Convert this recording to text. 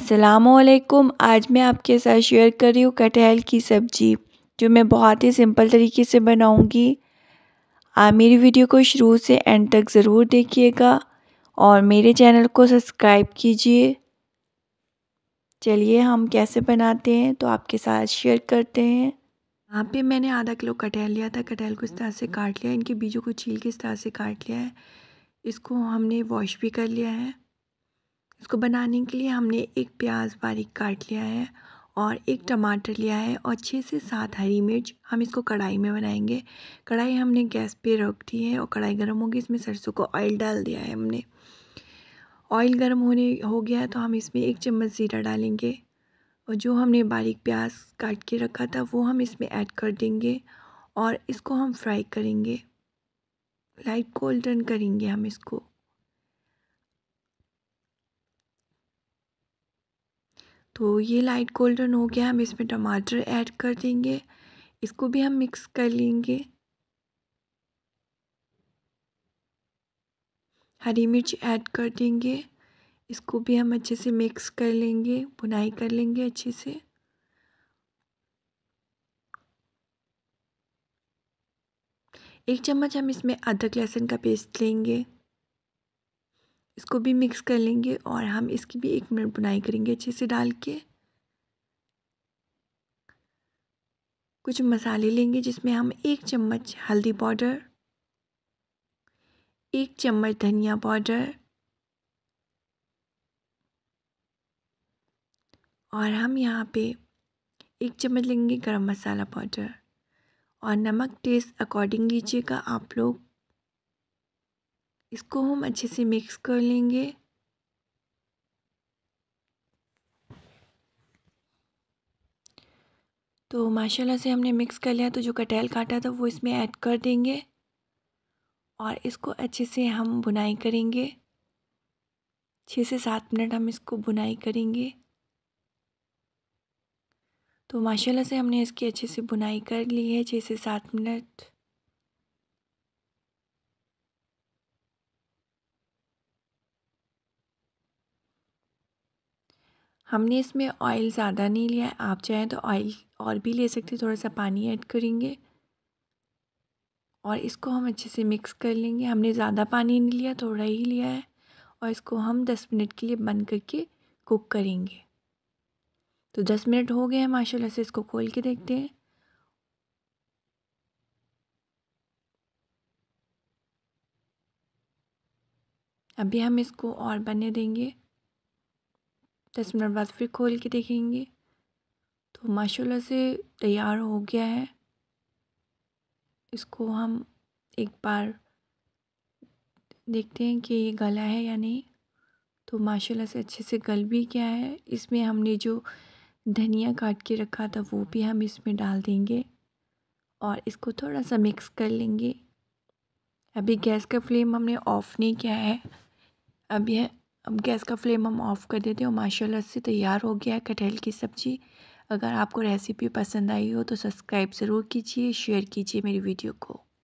असलकुम आज मैं आपके साथ शेयर कर रही हूँ कटहल की सब्ज़ी जो मैं बहुत ही सिंपल तरीके से बनाऊँगी आप मेरी वीडियो को शुरू से एंड तक ज़रूर देखिएगा और मेरे चैनल को सब्सक्राइब कीजिए चलिए हम कैसे बनाते हैं तो आपके साथ शेयर करते हैं यहाँ पे मैंने आधा किलो कटहल लिया था कटहल को इस तरह से काट लिया इनके बीजों को छील के इस तरह से काट लिया है इसको हमने वॉश भी कर लिया है इसको बनाने के लिए हमने एक प्याज बारीक काट लिया है और एक टमाटर लिया है और छः से सात हरी मिर्च हम इसको कढ़ाई में बनाएंगे कढ़ाई हमने गैस पे रख दी है और कढ़ाई गर्म होगी इसमें सरसों को ऑयल डाल दिया है हमने ऑयल गर्म होने हो गया है तो हम इसमें एक चम्मच ज़ीरा डालेंगे और जो हमने बारीक प्याज काट के रखा था वो हम इसमें ऐड कर देंगे और इसको हम फ्राई करेंगे लाइट गोल्डन करेंगे हम इसको तो ये लाइट गोल्डन हो गया हम इसमें टमाटर ऐड कर देंगे इसको भी हम मिक्स कर लेंगे हरी मिर्च ऐड कर देंगे इसको भी हम अच्छे से मिक्स कर लेंगे बुनाई कर लेंगे अच्छे से एक चम्मच हम इसमें अदरक लहसुन का पेस्ट लेंगे इसको भी मिक्स कर लेंगे और हम इसकी भी एक मिनट बुनाई करेंगे अच्छे से डाल के कुछ मसाले लेंगे जिसमें हम एक चम्मच हल्दी पाउडर एक चम्मच धनिया पाउडर और हम यहाँ पे एक चम्मच लेंगे गरम मसाला पाउडर और नमक टेस्ट अकॉर्डिंग लीजिएगा आप लोग इसको हम अच्छे से मिक्स कर लेंगे तो माशाल्लाह से हमने मिक्स कर लिया तो जो कटहल काटा था वो इसमें ऐड कर देंगे और इसको अच्छे से हम बुनाई करेंगे छः से सात मिनट हम इसको बुनाई करेंगे तो माशाल्लाह से हमने इसकी अच्छे से बुनाई कर ली है छः से सात मिनट हमने इसमें ऑयल ज़्यादा नहीं लिया है आप चाहें तो ऑयल और भी ले सकते थोड़ा सा पानी ऐड करेंगे और इसको हम अच्छे से मिक्स कर लेंगे हमने ज़्यादा पानी नहीं लिया थोड़ा ही लिया है और इसको हम दस मिनट के लिए बंद करके कुक करेंगे तो दस मिनट हो गए हैं माशाल्लाह से इसको खोल के देखते हैं अभी हम इसको और बने देंगे दस मिनट बाद फिर खोल के देखेंगे तो माशाल्लाह से तैयार हो गया है इसको हम एक बार देखते हैं कि ये गला है या नहीं तो माशाल्लाह से अच्छे से गल भी क्या है इसमें हमने जो धनिया काट के रखा था वो भी हम इसमें डाल देंगे और इसको थोड़ा सा मिक्स कर लेंगे अभी गैस का फ्लेम हमने ऑफ़ नहीं किया है अभी अब गैस का फ्लेम हम ऑफ़ कर देते हैं माशाल्लाह से तैयार हो गया है कटहल की सब्ज़ी अगर आपको रेसिपी पसंद आई हो तो सब्सक्राइब ज़रूर कीजिए शेयर कीजिए मेरी वीडियो को